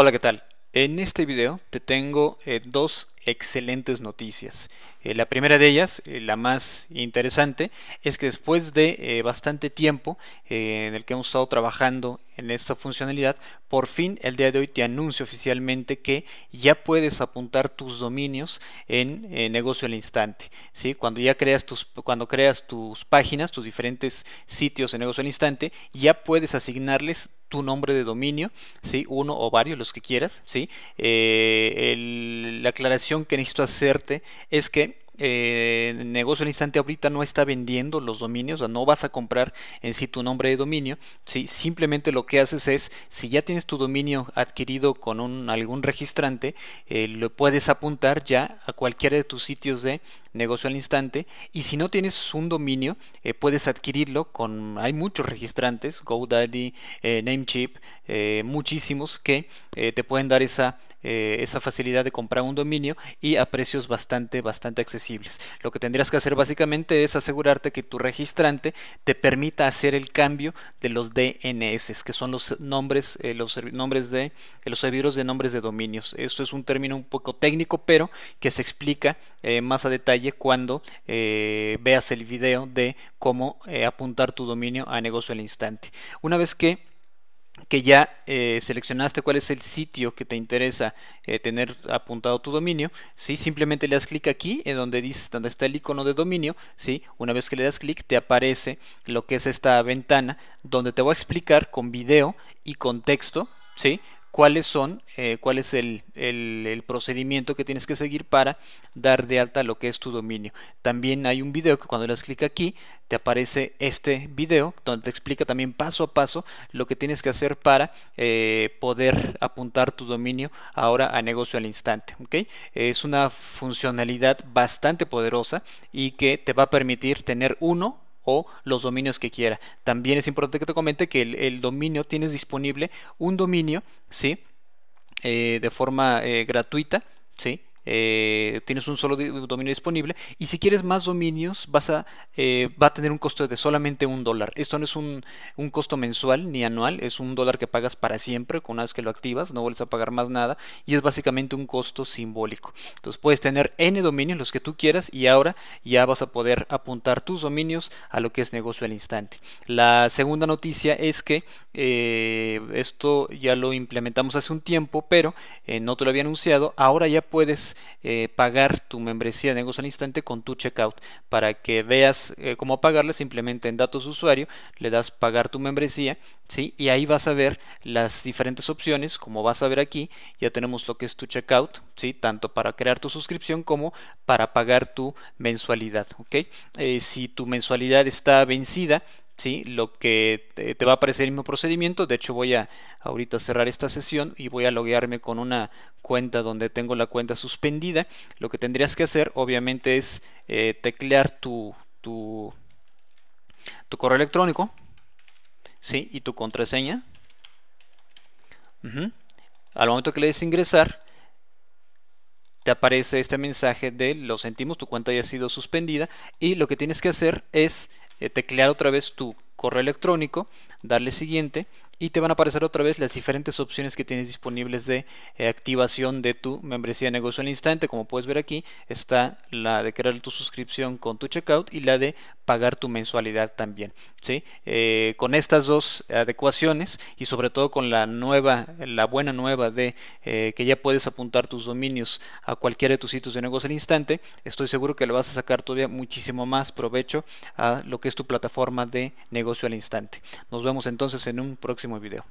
Hola, ¿qué tal? En este video te tengo eh, dos excelentes noticias. Eh, la primera de ellas, eh, la más interesante, es que después de bastante tiempo en el que hemos estado trabajando en esta funcionalidad, por fin el día de hoy te anuncio oficialmente que ya puedes apuntar tus dominios en eh, negocio al instante. ¿sí? Cuando ya creas tus, cuando creas tus páginas, tus diferentes sitios en negocio al instante, ya puedes asignarles tu nombre de dominio, ¿sí? uno o varios, los que quieras. ¿sí? Eh, la aclaración que necesito hacerte es que eh, negocio al instante ahorita no está vendiendo los dominios, o sea, no vas a comprar en sí tu nombre de dominio, ¿sí? simplemente lo que haces es, si ya tienes tu dominio adquirido con un, algún registrante, eh, lo puedes apuntar ya a cualquiera de tus sitios de negocio al instante. Y si no tienes un dominio, eh, puedes adquirirlo con... Hay muchos registrantes, GoDaddy, eh, Namecheap, eh, muchísimos que te pueden dar esa esa facilidad de comprar un dominio y a precios bastante bastante accesibles lo que tendrías que hacer básicamente es asegurarte que tu registrante te permita hacer el cambio de los DNS que son los nombres los nombres de los servidores de nombres de dominios esto es un término un poco técnico pero que se explica eh, más a detalle cuando eh, veas el video de cómo eh, apuntar tu dominio a negocio al instante. Una vez que que ya seleccionaste cuál es el sitio que te interesa tener apuntado tu dominio, si simplemente le das clic aquí, en donde, dice, donde está el icono de dominio, si una vez que le das clic te aparece lo que es esta ventana, donde te voy a explicar con video y con texto, ¿sí? cuáles son, eh, cuál es el, procedimiento que tienes que seguir para dar de alta lo que es tu dominio. También hay un video que cuando le das clic aquí te aparece este video donde te explica también paso a paso lo que tienes que hacer para eh, poder apuntar tu dominio ahora a negocio al instante. Es una funcionalidad bastante poderosa y que te va a permitir tener uno o los dominios que quiera. También es importante que te comente que el, dominio tienes disponible un dominio, ¿sí? Eh, de forma eh, gratuita, ¿sí? Eh, tienes un solo dominio disponible y si quieres más dominios vas a, eh, va a tener un costo de solamente un dólar. Esto no es un, costo mensual ni anual, es un dólar que pagas para siempre con una vez que lo activas, no vuelves a pagar más nada y es básicamente un costo simbólico. Entonces puedes tener n dominios, los que tú quieras y ahora ya vas a poder apuntar tus dominios a lo que es negocio al instante. La segunda noticia es que eh, esto ya lo implementamos hace un tiempo, pero no te lo había anunciado. Ahora ya puedes eh, pagar tu membresía de negocio al instante con tu checkout. Para que veas eh, cómo pagarle simplemente en datos usuario le das pagar tu membresía, ¿sí? Y ahí vas a ver las diferentes opciones, como vas a ver aquí, ya tenemos lo que es tu checkout, ¿sí? Tanto para crear tu suscripción como para pagar tu mensualidad, ¿ok? Eh, si tu mensualidad está vencida, lo que te, va a aparecer el mismo procedimiento. De hecho, voy a ahorita cerrar esta sesión y voy a loguearme con una cuenta donde tengo la cuenta suspendida. Lo que tendrías que hacer, obviamente, es eh, teclear tu, tu, tu, correo electrónico ¿sí? y tu contraseña. Al momento que le des ingresar, te aparece este mensaje de lo sentimos, tu cuenta ya ha sido suspendida y lo que tienes que hacer es eh, teclear otra vez tu correo electrónico, darle siguiente y te van a aparecer otra vez las diferentes opciones que tienes disponibles de eh, activación de tu membresía de negocio al instante. Como puedes ver aquí, está la de crear tu suscripción con tu checkout y la de pagar tu mensualidad también. Eh, con estas dos adecuaciones y sobre todo con la nueva, la buena nueva de eh, que ya puedes apuntar tus dominios a cualquiera de tus sitios de negocio al instante, estoy seguro que le vas a sacar todavía muchísimo más provecho a lo que es tu plataforma de negocio al instante. Nos vemos entonces en un próximo próximo video.